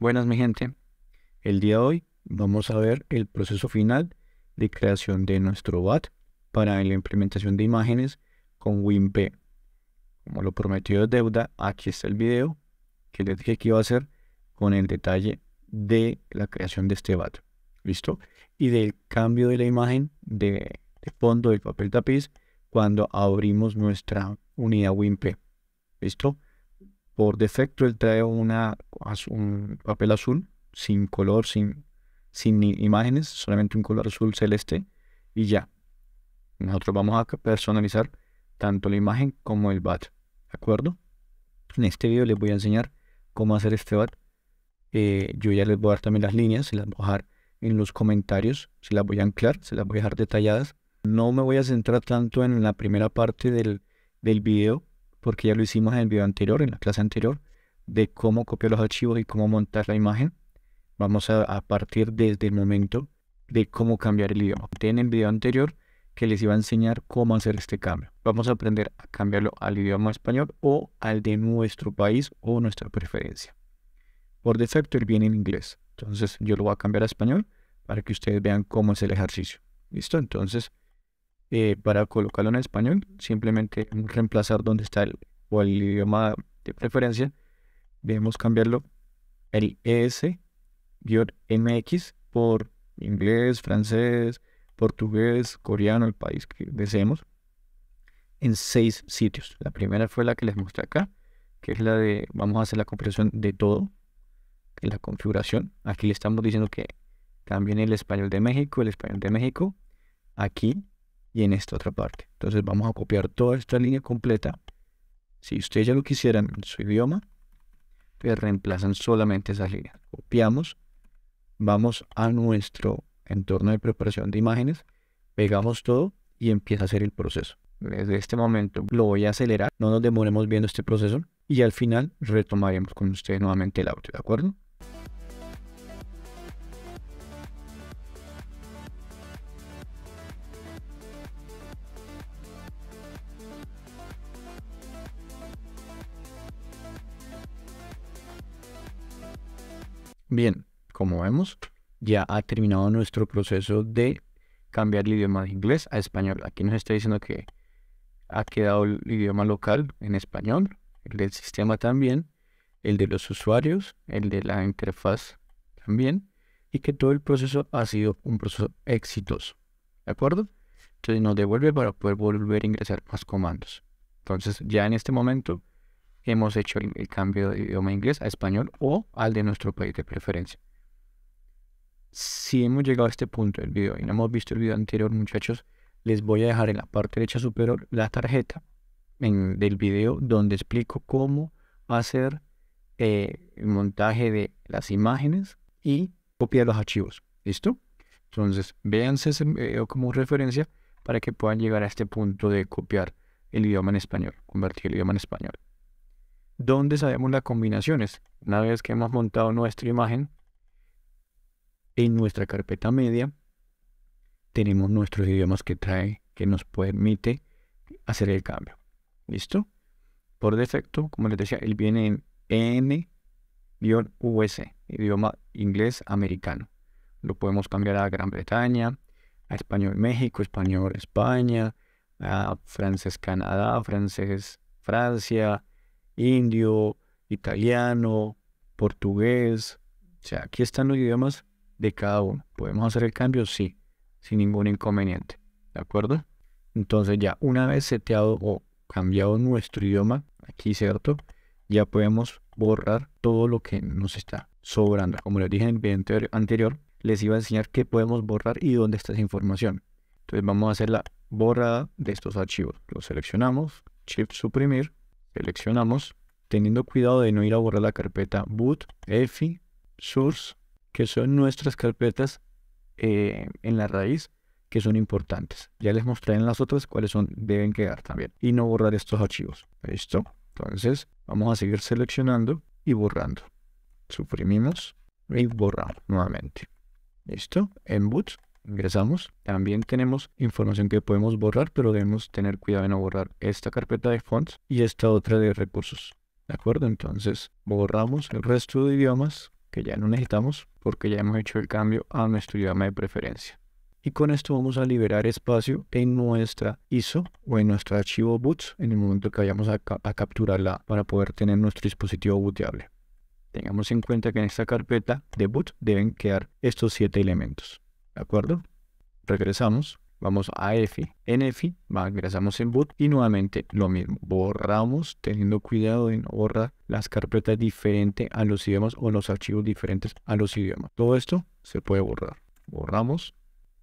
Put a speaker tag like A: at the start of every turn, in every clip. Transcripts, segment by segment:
A: Buenas mi gente, el día de hoy vamos a ver el proceso final de creación de nuestro BAT para la implementación de imágenes con WinP. Como lo prometió de deuda, aquí está el video que les dije que iba a hacer con el detalle de la creación de este BAT. ¿Listo? Y del cambio de la imagen de, fondo del papel tapiz cuando abrimos nuestra unidad WinP. ¿Listo? Por defecto él trae una, un papel azul, sin color, sin, sin imágenes, solamente un color azul celeste y ya. Nosotros vamos a personalizar tanto la imagen como el bat, ¿de acuerdo? En este video les voy a enseñar cómo hacer este bat. Eh, yo ya les voy a dar también las líneas, se las voy a dejar en los comentarios, se las voy a anclar, se las voy a dejar detalladas. No me voy a centrar tanto en la primera parte del, del video, porque ya lo hicimos en el video anterior, en la clase anterior, de cómo copiar los archivos y cómo montar la imagen. Vamos a, partir desde el momento de cómo cambiar el idioma. En el video anterior que les iba a enseñar cómo hacer este cambio. Vamos a aprender a cambiarlo al idioma español o al de nuestro país o nuestra preferencia. Por defecto, él viene en inglés. Entonces, yo lo voy a cambiar a español para que ustedes vean cómo es el ejercicio. ¿Listo? Entonces, eh, para colocarlo en español, simplemente reemplazar donde está el o el idioma de preferencia, debemos cambiarlo el ES-MX por inglés, francés, portugués, coreano, el país que deseemos, en seis sitios. La primera fue la que les mostré acá, que es la de, vamos a hacer la compresión de todo, que la configuración. Aquí le estamos diciendo que también el español de México, el español de México, aquí y en esta otra parte. Entonces vamos a copiar toda esta línea completa. Si ustedes ya lo quisieran en su idioma, pues reemplazan solamente esas líneas. Copiamos, vamos a nuestro entorno de preparación de imágenes, pegamos todo y empieza a hacer el proceso. Desde este momento lo voy a acelerar, no nos demoremos viendo este proceso y al final retomaremos con ustedes nuevamente el audio, ¿de acuerdo? Bien, como vemos, ya ha terminado nuestro proceso de cambiar el idioma de inglés a español. Aquí nos está diciendo que ha quedado el idioma local en español, el del sistema también, el de los usuarios, el de la interfaz también, y que todo el proceso ha sido un proceso exitoso. ¿De acuerdo? Entonces nos devuelve para poder volver a ingresar más comandos. Entonces ya en este momento hemos hecho el, cambio de idioma inglés a español o al de nuestro país de preferencia. Si hemos llegado a este punto del video y no hemos visto el video anterior, muchachos, les voy a dejar en la parte derecha superior la tarjeta del video donde explico cómo hacer eh, el montaje de las imágenes y copiar los archivos. ¿Listo? Entonces, véanse ese video como referencia para que puedan llegar a este punto de copiar el idioma en español, convertir el idioma en español. ¿Dónde sabemos las combinaciones? Una vez que hemos montado nuestra imagen, en nuestra carpeta media tenemos nuestros idiomas que trae, que nos permite hacer el cambio. ¿Listo? Por defecto, como les decía, él viene en N-US, idioma inglés americano. Lo podemos cambiar a Gran Bretaña, a español México, español España, a francés Canadá, francés Francia, indio, italiano, portugués. O sea, aquí están los idiomas de cada uno. ¿Podemos hacer el cambio? Sí, sin ningún inconveniente. ¿De acuerdo? Entonces ya una vez seteado o cambiado nuestro idioma, aquí, ¿cierto? Ya podemos borrar todo lo que nos está sobrando. Como les dije en el video anterior, les iba a enseñar qué podemos borrar y dónde está esa información. Entonces vamos a hacer la borrada de estos archivos. Los seleccionamos, Shift suprimir, Seleccionamos, teniendo cuidado de no ir a borrar la carpeta boot, EFI, source, que son nuestras carpetas eh, en la raíz que son importantes. Ya les mostré en las otras cuáles son, deben quedar también. Y no borrar estos archivos. Listo. Entonces vamos a seguir seleccionando y borrando. Suprimimos y borramos nuevamente. Listo. En boot ingresamos. También tenemos información que podemos borrar, pero debemos tener cuidado en no borrar esta carpeta de fonts y esta otra de recursos. ¿De acuerdo? Entonces borramos el resto de idiomas que ya no necesitamos porque ya hemos hecho el cambio a nuestro idioma de preferencia. Y con esto vamos a liberar espacio en nuestra ISO o en nuestro archivo BOOT en el momento que vayamos a, a capturarla para poder tener nuestro dispositivo booteable. Tengamos en cuenta que en esta carpeta de boot deben quedar estos siete elementos. ¿de acuerdo? Regresamos, vamos a F. En F regresamos en boot y nuevamente lo mismo. Borramos teniendo cuidado de no borrar las carpetas diferentes a los idiomas o los archivos diferentes a los idiomas. Todo esto se puede borrar. Borramos,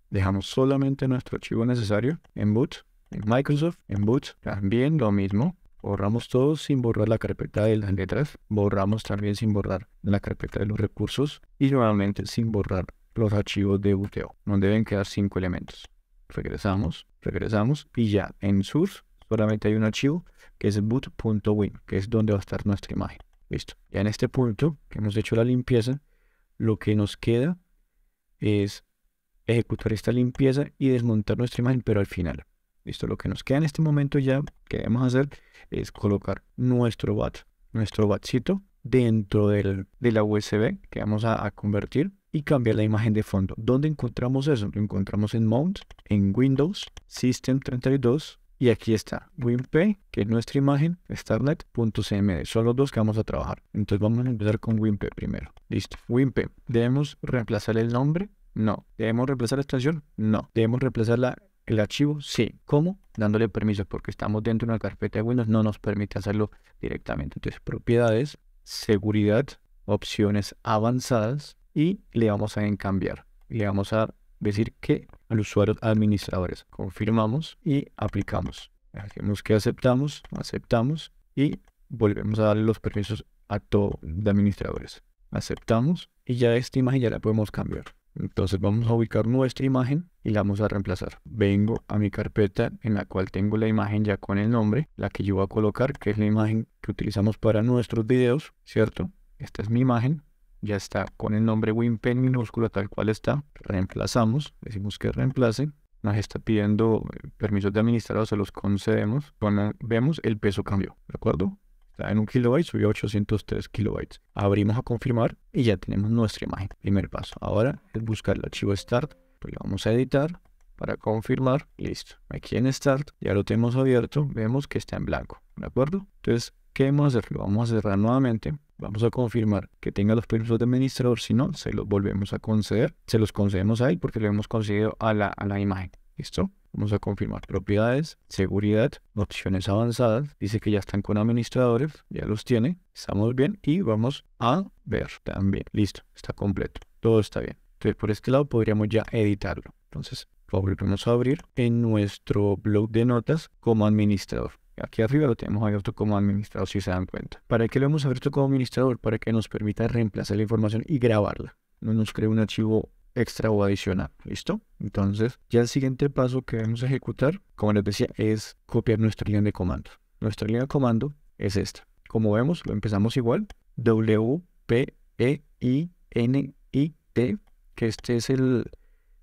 A: dejamos solamente nuestro archivo necesario en boot. En Microsoft, en boot, también lo mismo. Borramos todo sin borrar la carpeta de las letras. Borramos también sin borrar la carpeta de los recursos. Y nuevamente sin borrar los archivos de buteo. donde deben quedar cinco elementos. Regresamos, regresamos y ya en source solamente hay un archivo que es boot.win, que es donde va a estar nuestra imagen. Listo. Ya en este punto que hemos hecho la limpieza, lo que nos queda es ejecutar esta limpieza y desmontar nuestra imagen, pero al final. Listo, lo que nos queda en este momento ya que debemos hacer es colocar nuestro bat, nuestro batcito dentro del, de la USB que vamos a convertir y cambiar la imagen de fondo. ¿Dónde encontramos eso? Lo encontramos en Mount, en Windows, System 32 y aquí está WinPE que es nuestra imagen, starnet.cmd. Son los dos que vamos a trabajar. Entonces vamos a empezar con WinPay primero. Listo. WinPay. Debemos reemplazar el nombre. No. ¿Debemos reemplazar la extensión? No. ¿Debemos reemplazar el archivo, sí. ¿Cómo? Dándole permisos, porque estamos dentro de una carpeta de Windows, no nos permite hacerlo directamente. Entonces, propiedades, seguridad, opciones avanzadas, y le vamos a cambiar Le vamos a decir que al usuario administradores. Confirmamos y aplicamos. Hacemos que aceptamos, aceptamos y volvemos a darle los permisos a todo de administradores. Aceptamos y ya esta imagen ya la podemos cambiar. Entonces vamos a ubicar nuestra imagen y la vamos a reemplazar. Vengo a mi carpeta en la cual tengo la imagen ya con el nombre, la que yo voy a colocar, que es la imagen que utilizamos para nuestros videos, ¿cierto? Esta es mi imagen, ya está con el nombre winpen minúscula tal cual está, reemplazamos, decimos que reemplace, nos está pidiendo eh, permisos de administrador, se los concedemos, bueno, vemos el peso cambió, ¿de acuerdo? Está en un kilobyte, subió a 803 kilobytes. Abrimos a confirmar y ya tenemos nuestra imagen. Primer paso. Ahora es buscar el archivo start, pues vamos a editar para confirmar, listo. Aquí en Start ya lo tenemos abierto, vemos que está en blanco, ¿de acuerdo? Entonces ¿Qué vamos a hacer? Vamos a cerrar nuevamente. Vamos a confirmar que tenga los permisos de administrador. Si no, se los volvemos a conceder. Se los concedemos ahí porque lo hemos concedido a la, a la imagen. ¿Listo? Vamos a confirmar propiedades, seguridad, opciones avanzadas. Dice que ya están con administradores, ya los tiene. Estamos bien y vamos a ver también. Listo, está completo. Todo está bien. Entonces, por este lado podríamos ya editarlo. Entonces, lo volvemos a abrir en nuestro blog de notas como administrador. Aquí arriba lo tenemos abierto como administrador, si se dan cuenta. ¿Para qué lo hemos abierto como administrador? Para que nos permita reemplazar la información y grabarla. No nos cree un archivo extra o adicional. ¿Listo? Entonces, ya el siguiente paso que debemos a ejecutar, como les decía, es copiar nuestra línea de comando. Nuestra línea de comando es esta. Como vemos, lo empezamos igual. W, P, E, I, N, I, T, que este es el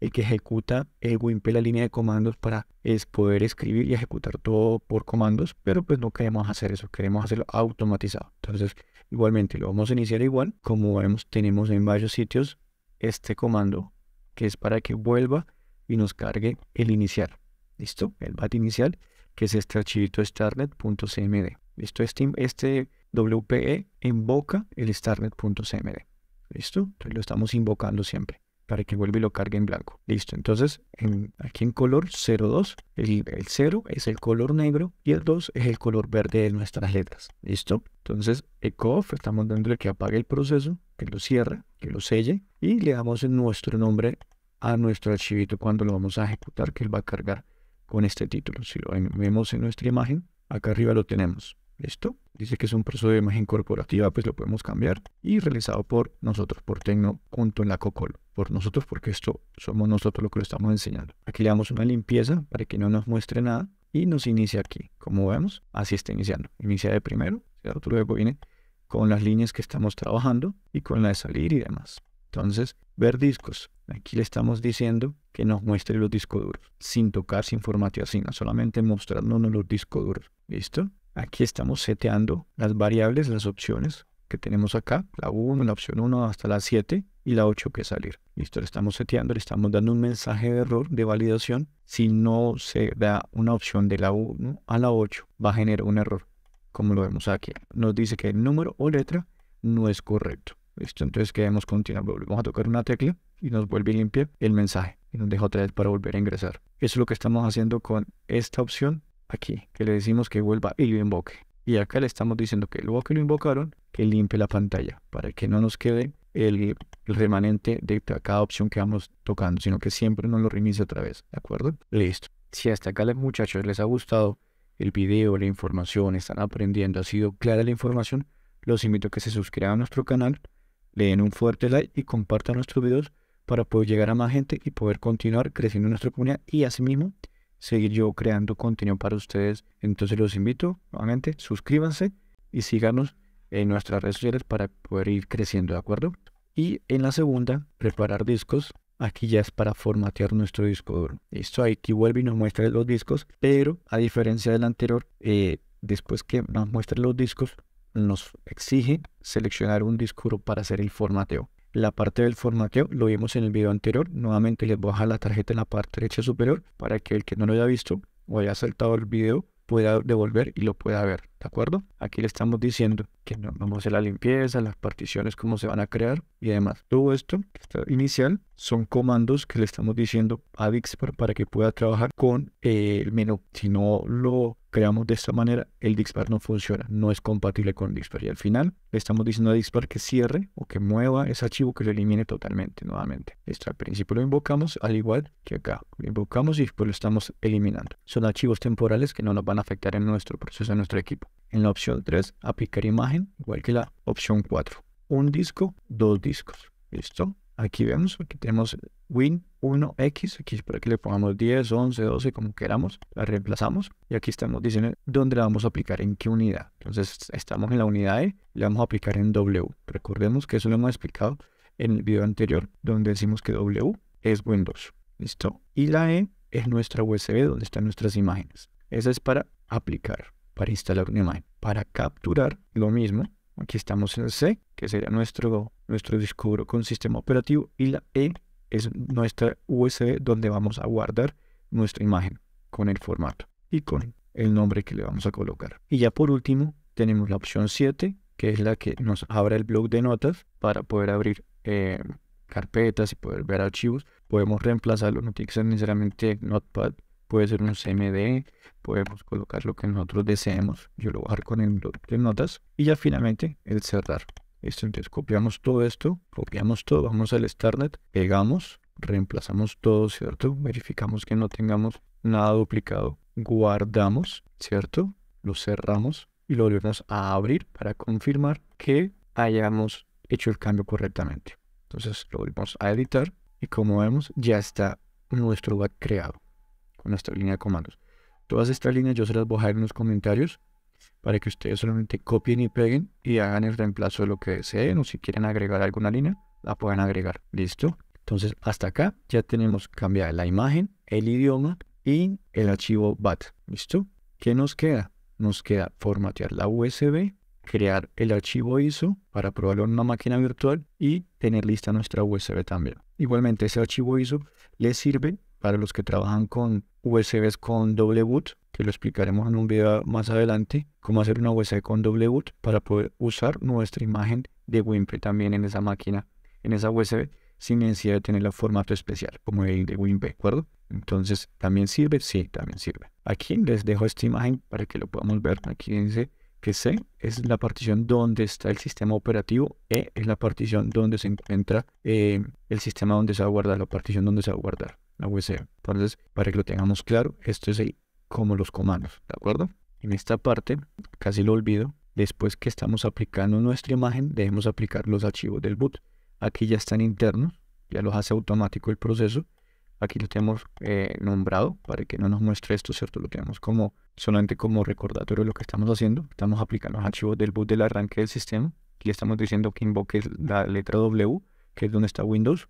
A: el que ejecuta el WIMP la línea de comandos para es poder escribir y ejecutar todo por comandos, pero pues no queremos hacer eso, queremos hacerlo automatizado. Entonces, igualmente lo vamos a iniciar igual, como vemos, tenemos en varios sitios este comando que es para que vuelva y nos cargue el iniciar. ¿Listo? El bat inicial, que es este archivito starnet.cmd. ¿Listo? Este, este WPE invoca el starnet.cmd. ¿Listo? Entonces lo estamos invocando siempre para que vuelva y lo cargue en blanco. Listo, entonces en, aquí en color 02, el, el 0 es el color negro y el 2 es el color verde de nuestras letras. Listo, entonces ECOF estamos dándole que apague el proceso, que lo cierre, que lo selle y le damos nuestro nombre a nuestro archivito cuando lo vamos a ejecutar, que él va a cargar con este título. Si lo vemos en nuestra imagen, acá arriba lo tenemos. ¿Listo? Dice que es un proceso de imagen corporativa, pues lo podemos cambiar. Y realizado por nosotros, por Tecno, junto en la Por nosotros, porque esto somos nosotros lo que lo estamos enseñando. Aquí le damos una limpieza para que no nos muestre nada. Y nos inicia aquí. Como vemos, así está iniciando. Inicia de primero, otro Luego viene con las líneas que estamos trabajando y con la de salir y demás. Entonces, ver discos. Aquí le estamos diciendo que nos muestre los discos duros, sin tocar, sin formatear, sino solamente mostrándonos los discos duros. ¿Listo? Aquí estamos seteando las variables, las opciones que tenemos acá, la 1, la opción 1 hasta la 7 y la 8 que salir. Listo, le estamos seteando, le estamos dando un mensaje de error de validación. Si no se da una opción de la 1 a la 8, va a generar un error, como lo vemos aquí. Nos dice que el número o letra no es correcto. Listo, entonces queremos continuar. Vamos a tocar una tecla y nos vuelve limpiar el mensaje y nos deja otra vez para volver a ingresar. Eso es lo que estamos haciendo con esta opción aquí, que le decimos que vuelva y lo invoque. Y acá le estamos diciendo que luego que lo invocaron, que limpie la pantalla para que no nos quede el, remanente de cada opción que vamos tocando, sino que siempre nos lo reinicie otra vez, ¿de acuerdo? Listo. Si hasta acá, muchachos, les ha gustado el video, la información, están aprendiendo, ha sido clara la información, los invito a que se suscriban a nuestro canal, le den un fuerte like y compartan nuestros videos para poder llegar a más gente y poder continuar creciendo nuestra comunidad y asimismo seguir yo creando contenido para ustedes. Entonces los invito, nuevamente, suscríbanse y síganos en nuestras redes sociales para poder ir creciendo, ¿de acuerdo? Y en la segunda, preparar discos. Aquí ya es para formatear nuestro disco duro. Listo, aquí vuelve y nos muestra los discos, pero a diferencia del anterior, eh, después que nos muestra los discos, nos exige seleccionar un disco duro para hacer el formateo la parte del formateo, lo vimos en el video anterior, nuevamente les voy a dejar la tarjeta en la parte derecha superior para que el que no lo haya visto o haya saltado el video pueda devolver y lo pueda ver. ¿De acuerdo? Aquí le estamos diciendo que vamos a hacer la limpieza, las particiones, cómo se van a crear y además Todo esto, inicial, son comandos que le estamos diciendo a Dixbar para que pueda trabajar con eh, el menú. Si no lo creamos de esta manera, el Dixbar no funciona, no es compatible con Dixbar Y al final le estamos diciendo a Dixbar que cierre o que mueva ese archivo, que lo elimine totalmente nuevamente. Esto al principio lo invocamos, al igual que acá. Lo invocamos y después lo estamos eliminando. Son archivos temporales que no nos van a afectar en nuestro proceso, en nuestro equipo. En la opción 3, aplicar imagen, igual que la opción 4. Un disco, dos discos. ¿Listo? Aquí vemos, aquí tenemos Win 1X, aquí para que le pongamos 10, 11, 12, como queramos, la reemplazamos y aquí estamos diciendo dónde la vamos a aplicar, en qué unidad. Entonces estamos en la unidad E, le vamos a aplicar en W. Recordemos que eso lo hemos explicado en el video anterior, donde decimos que W es Windows. ¿Listo? Y la E es nuestra USB donde están nuestras imágenes. Esa es para aplicar para instalar una imagen. Para capturar lo mismo, aquí estamos en C, que sería nuestro, nuestro disco con sistema operativo, y la E es nuestra USB donde vamos a guardar nuestra imagen con el formato y con el nombre que le vamos a colocar. Y ya por último, tenemos la opción 7, que es la que nos abre el blog de notas para poder abrir eh, carpetas y poder ver archivos. Podemos reemplazarlo, no tiene que ser necesariamente Notepad puede ser un CMD, podemos colocar lo que nosotros deseemos. Yo lo voy a con el de notas y ya finalmente el cerrar. Esto, entonces copiamos todo esto, copiamos todo, vamos al Starnet, pegamos, reemplazamos todo, ¿cierto? Verificamos que no tengamos nada duplicado, guardamos, ¿cierto? Lo cerramos y lo volvemos a abrir para confirmar que hayamos hecho el cambio correctamente. Entonces lo volvemos a editar y como vemos ya está nuestro back creado nuestra línea de comandos. Todas estas líneas yo se las voy a dejar en los comentarios para que ustedes solamente copien y peguen y hagan el reemplazo de lo que deseen o si quieren agregar alguna línea, la puedan agregar. ¿Listo? Entonces hasta acá ya tenemos cambiada la imagen, el idioma y el archivo BAT. ¿Listo? ¿Qué nos queda? Nos queda formatear la USB, crear el archivo ISO para probarlo en una máquina virtual y tener lista nuestra USB también. Igualmente ese archivo ISO les sirve para los que trabajan con USBs con doble boot, que lo explicaremos en un video más adelante, cómo hacer una USB con doble boot para poder usar nuestra imagen de WinPay también en esa máquina, en esa USB, sin necesidad de tener el formato especial como el de WinPay, ¿de acuerdo? Entonces, ¿también sirve? Sí, también sirve. Aquí les dejo esta imagen para que lo podamos ver. Aquí dice que C es la partición donde está el sistema operativo, E es la partición donde se encuentra eh, el sistema donde se va a guardar, la partición donde se va a guardar la Entonces, para que lo tengamos claro, esto es ahí como los comandos, ¿de acuerdo? En esta parte, casi lo olvido, después que estamos aplicando nuestra imagen, debemos aplicar los archivos del boot. Aquí ya están internos, ya los hace automático el proceso. Aquí lo tenemos eh, nombrado para que no nos muestre esto, ¿cierto? Lo tenemos como solamente como recordatorio de lo que estamos haciendo. Estamos aplicando los archivos del boot del arranque del sistema. Aquí estamos diciendo que invoque la letra W, que es donde está Windows,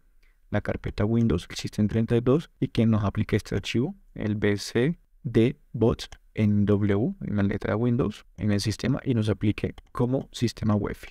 A: la carpeta Windows, existe en 32, y que nos aplique este archivo, el BC en W, en la letra Windows, en el sistema, y nos aplique como sistema UEFI.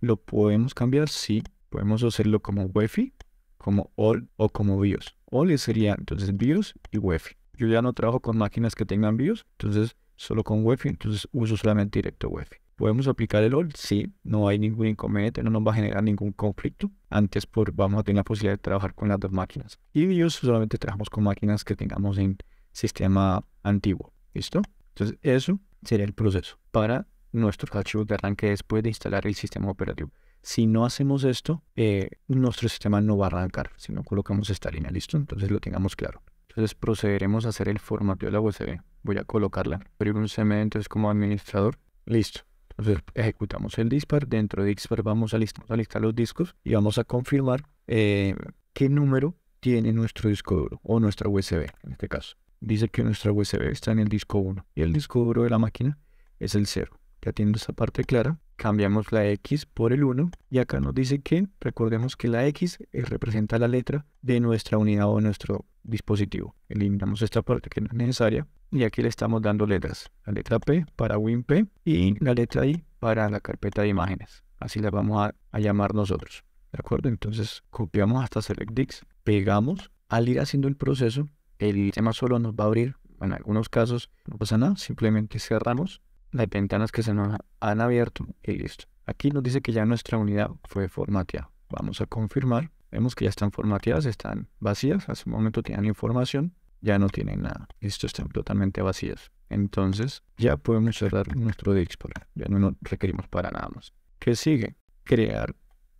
A: ¿Lo podemos cambiar? Sí. Podemos hacerlo como UEFI, como ALL o como BIOS. ALL sería entonces BIOS y UEFI. Yo ya no trabajo con máquinas que tengan BIOS, entonces solo con UEFI, entonces uso solamente directo UEFI. ¿Podemos aplicar el OL? Sí, no hay ningún inconveniente, no nos va a generar ningún conflicto. Antes por, vamos a tener la posibilidad de trabajar con las dos máquinas. Y ellos solamente trabajamos con máquinas que tengamos en sistema antiguo. ¿Listo? Entonces, eso sería el proceso para nuestros archivos de arranque después de instalar el sistema operativo. Si no hacemos esto, eh, nuestro sistema no va a arrancar, si no colocamos esta línea, ¿listo? Entonces lo tengamos claro. Entonces procederemos a hacer el formateo de la USB. Voy a colocarla. Abrir un CMD entonces como administrador. Listo. Entonces ejecutamos el dispar, dentro de dispar vamos a, a listar los discos y vamos a confirmar eh, qué número tiene nuestro disco duro o nuestra USB en este caso. Dice que nuestra USB está en el disco 1 y el disco duro de la máquina es el 0. Ya tiene esa parte clara, cambiamos la X por el 1 y acá nos dice que recordemos que la X eh, representa la letra de nuestra unidad o nuestro dispositivo. Eliminamos esta parte que no es necesaria y aquí le estamos dando letras. La letra P para WinP y la letra I para la carpeta de imágenes. Así la vamos a, llamar nosotros. ¿De acuerdo? Entonces copiamos hasta SelectDix, pegamos. Al ir haciendo el proceso, el sistema solo nos va a abrir en algunos casos no pasa nada, simplemente cerramos las ventanas que se nos han abierto y listo. Aquí nos dice que ya nuestra unidad fue formateada. Vamos a confirmar. Vemos que ya están formateadas, están vacías. Hace un momento tenían información, ya no tienen nada. Listo, están totalmente vacías. Entonces ya podemos cerrar nuestro Dixport. Ya no nos requerimos para nada más. ¿Qué sigue? Crear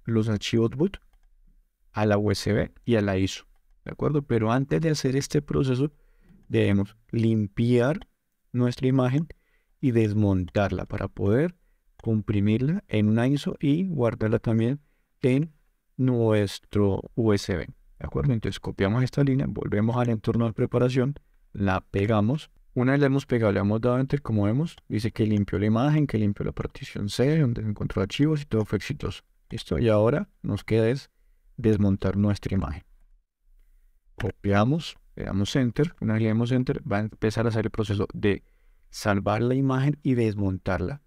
A: los archivos boot a la USB y a la ISO. ¿De acuerdo? Pero antes de hacer este proceso, debemos limpiar nuestra imagen y desmontarla para poder comprimirla en un ISO y guardarla también en nuestro USB. ¿De acuerdo? Entonces copiamos esta línea, volvemos al entorno de preparación, la pegamos. Una vez la hemos pegado, le hemos dado enter, como vemos, dice que limpió la imagen, que limpió la partición C, donde encontró archivos y todo fue exitoso. Listo, y ahora nos queda es desmontar nuestra imagen. Copiamos, le damos enter, una vez le damos enter, va a empezar a hacer el proceso de salvar la imagen y desmontarla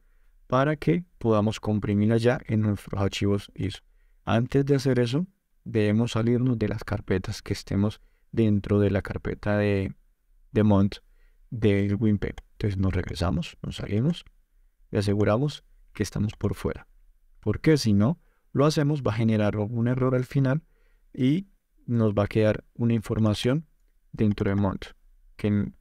A: para que podamos comprimirla ya en nuestros archivos ISO. Antes de hacer eso, debemos salirnos de las carpetas que estemos dentro de la carpeta de, de Mont del WinPEP. Entonces nos regresamos, nos salimos y aseguramos que estamos por fuera. Porque si no, lo hacemos, va a generar un error al final y nos va a quedar una información dentro de Mont que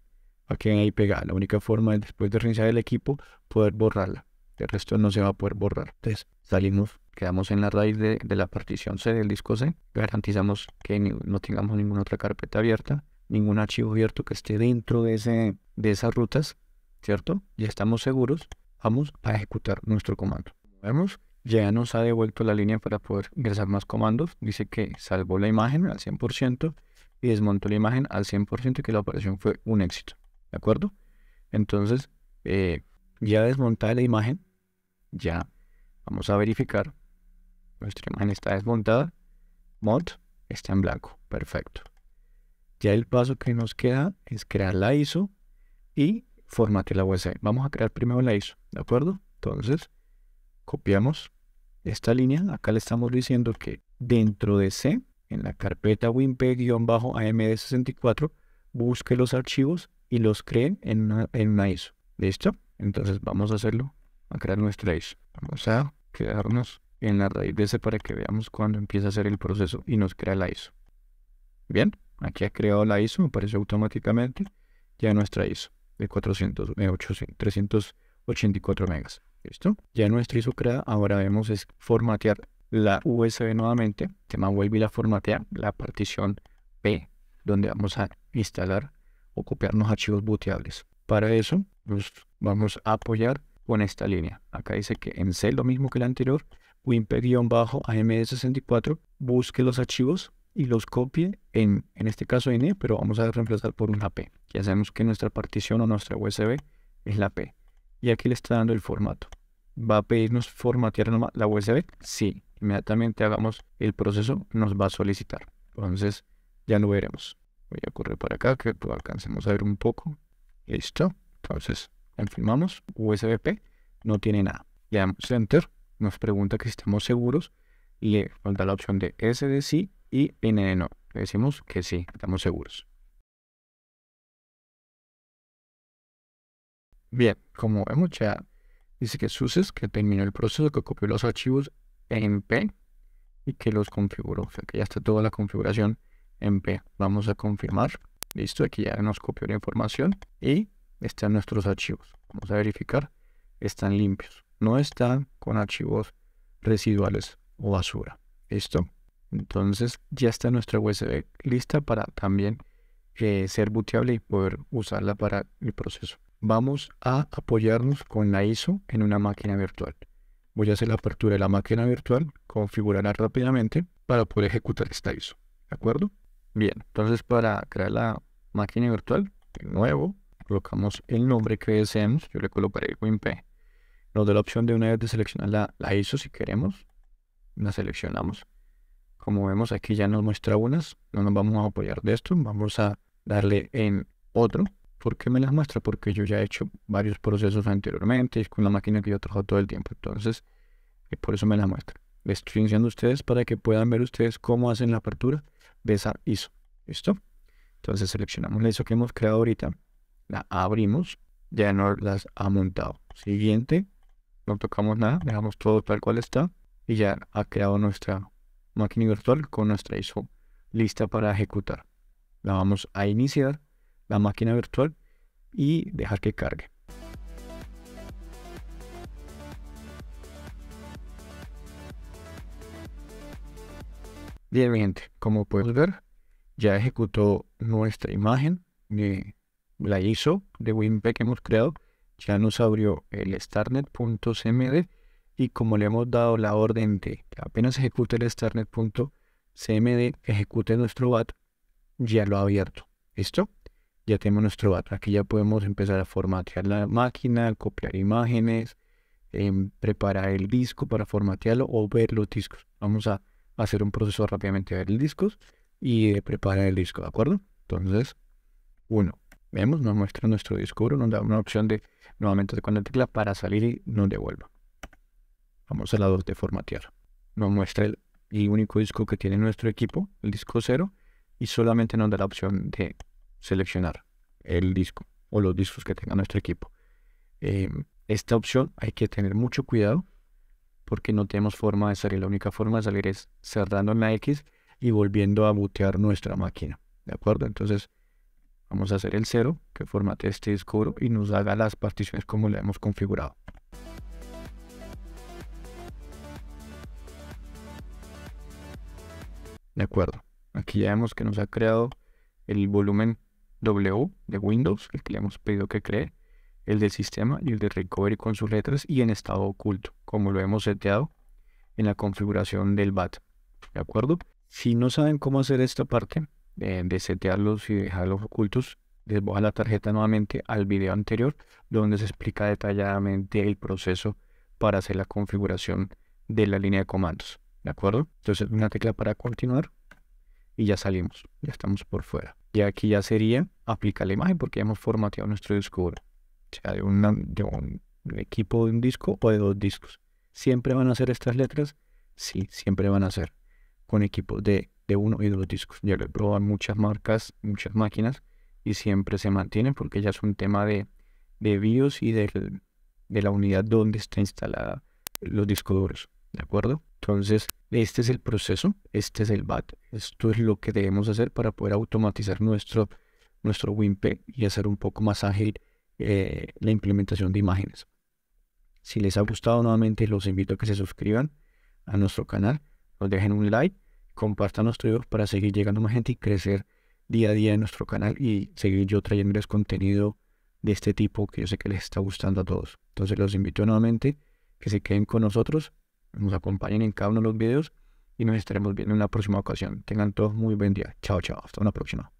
A: aquí quedar ahí pegada. La única forma es después de reiniciar el equipo poder borrarla. El resto no se va a poder borrar. Entonces salimos, quedamos en la raíz de, la partición C del disco C. Garantizamos que no tengamos ninguna otra carpeta abierta, ningún archivo abierto que esté dentro de, ese, de esas rutas, ¿cierto? Ya estamos seguros. Vamos a ejecutar nuestro comando. Vemos, ya nos ha devuelto la línea para poder ingresar más comandos. Dice que salvó la imagen al 100% y desmontó la imagen al 100% y que la operación fue un éxito. ¿De acuerdo? Entonces, eh, ya desmontada la imagen, ya vamos a verificar. Nuestra imagen está desmontada. Mod está en blanco. Perfecto. Ya el paso que nos queda es crear la ISO y formate la USB. Vamos a crear primero la ISO, ¿de acuerdo? Entonces, copiamos esta línea. Acá le estamos diciendo que dentro de C, en la carpeta bajo amd 64 busque los archivos y los creen en una, en una ISO. ¿Listo? Entonces vamos a hacerlo, a crear nuestra ISO. Vamos a quedarnos en la raíz de ese para que veamos cuando empieza a hacer el proceso y nos crea la ISO. Bien, aquí ha creado la ISO, me aparece automáticamente ya nuestra ISO de 400, 384 megas. ¿Listo? Ya nuestra ISO creada, ahora vemos es formatear la USB nuevamente. tema vuelve y la formatea, la partición P, donde vamos a instalar o copiarnos archivos booteables. Para eso, nos pues, vamos a apoyar con esta línea. Acá dice que en C, lo mismo que la anterior, winpeg amd 64 busque los archivos y los copie en, en este caso en E, pero vamos a reemplazar por una P. Ya sabemos que nuestra partición o nuestra USB es la P. Y aquí le está dando el formato. ¿Va a pedirnos formatear la USB? Sí. Inmediatamente hagamos el proceso, nos va a solicitar. Entonces, ya lo veremos. Voy a correr para acá que lo alcancemos a ver un poco. Listo. Entonces, confirmamos. usb no tiene nada. Le damos Enter. Nos pregunta que si estamos seguros. Le falta la opción de SDC sí y de no. Le decimos que sí, estamos seguros. Bien, como vemos ya dice que suces, que terminó el proceso, que copió los archivos en P y que los configuró. O sea que ya está toda la configuración en Vamos a confirmar. Listo, aquí ya nos copió la información y están nuestros archivos. Vamos a verificar, están limpios. No están con archivos residuales o basura. Listo. Entonces ya está nuestra USB lista para también eh, ser booteable y poder usarla para el proceso. Vamos a apoyarnos con la ISO en una máquina virtual. Voy a hacer la apertura de la máquina virtual, configurarla rápidamente para poder ejecutar esta ISO. ¿De acuerdo? Bien, entonces para crear la máquina virtual, de nuevo, colocamos el nombre que deseemos. Yo le colocaré WinP. Nos da la opción de una vez de seleccionar la, ISO si queremos. La seleccionamos. Como vemos aquí ya nos muestra unas. No nos vamos a apoyar de esto. Vamos a darle en otro. ¿Por qué me las muestra? Porque yo ya he hecho varios procesos anteriormente con la máquina que yo trabajo todo el tiempo. Entonces, eh, por eso me las muestra. Les estoy enseñando a ustedes para que puedan ver ustedes cómo hacen la apertura de esa ISO. ¿Listo? Entonces seleccionamos la ISO que hemos creado ahorita, la abrimos, ya nos las ha montado. Siguiente, no tocamos nada, dejamos todo tal cual está y ya ha creado nuestra máquina virtual con nuestra ISO lista para ejecutar. La vamos a iniciar, la máquina virtual, y dejar que cargue. bien Como puedes ver, ya ejecutó nuestra imagen, eh, de la ISO de WinPay que hemos creado. Ya nos abrió el starnet.cmd y como le hemos dado la orden de que apenas ejecute el starnet.cmd, ejecute nuestro BAT, ya lo ha abierto. Esto Ya tenemos nuestro BAT. Aquí ya podemos empezar a formatear la máquina, copiar imágenes, em, preparar el disco para formatearlo o ver los discos. Vamos a hacer un proceso rápidamente de el disco y preparar el disco, ¿de acuerdo? Entonces, uno, vemos, nos muestra nuestro disco nos da una opción de nuevamente de la tecla para salir y nos devuelva. Vamos a la 2 de formatear. Nos muestra el, único disco que tiene nuestro equipo, el disco 0, y solamente nos da la opción de seleccionar el disco o los discos que tenga nuestro equipo. Eh, esta opción hay que tener mucho cuidado porque no tenemos forma de salir. La única forma de salir es cerrando en la X y volviendo a bootear nuestra máquina. ¿De acuerdo? Entonces vamos a hacer el 0 que formate este disco y nos haga las particiones como la hemos configurado. De acuerdo. Aquí ya vemos que nos ha creado el volumen W de Windows, el que le hemos pedido que cree, el del sistema y el de recovery con sus letras y en estado oculto como lo hemos seteado en la configuración del BAT. ¿De acuerdo? Si no saben cómo hacer esta parte eh, de setearlos y dejarlos ocultos, les voy a la tarjeta nuevamente al video anterior donde se explica detalladamente el proceso para hacer la configuración de la línea de comandos. ¿De acuerdo? Entonces una tecla para continuar y ya salimos, ya estamos por fuera. Y aquí ya sería aplicar la imagen porque ya hemos formateado nuestro disco O sea, de un equipo de un disco o de dos discos. ¿Siempre van a ser estas letras? Sí, siempre van a ser con equipos de, uno y dos discos. Ya lo he en muchas marcas, muchas máquinas y siempre se mantienen porque ya es un tema de, BIOS y de, de la unidad donde está instalada los discos duros. ¿De acuerdo? Entonces, este es el proceso, este es el BAT. Esto es lo que debemos hacer para poder automatizar nuestro, nuestro y hacer un poco más ágil eh, la implementación de imágenes. Si les ha gustado nuevamente, los invito a que se suscriban a nuestro canal, nos dejen un like, compartan nuestro videos para seguir llegando más gente y crecer día a día en nuestro canal y seguir yo trayéndoles contenido de este tipo que yo sé que les está gustando a todos. Entonces los invito nuevamente que se queden con nosotros, nos acompañen en cada uno de los videos y nos estaremos viendo en una próxima ocasión. Tengan todos muy buen día. Chao, chao. Hasta una próxima.